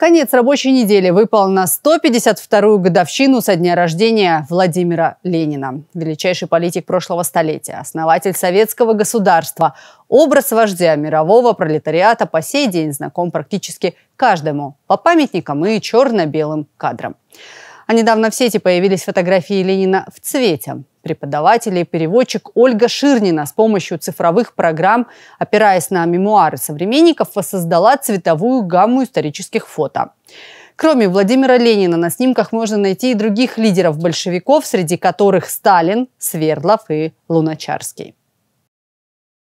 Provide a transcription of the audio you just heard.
Конец рабочей недели выпал на 152-ю годовщину со дня рождения Владимира Ленина. Величайший политик прошлого столетия, основатель советского государства. Образ вождя мирового пролетариата по сей день знаком практически каждому по памятникам и черно-белым кадрам. А недавно в сети появились фотографии Ленина в цвете преподаватель и переводчик Ольга Ширнина с помощью цифровых программ, опираясь на мемуары современников, воссоздала цветовую гамму исторических фото. Кроме Владимира Ленина, на снимках можно найти и других лидеров большевиков, среди которых Сталин, Свердлов и Луначарский.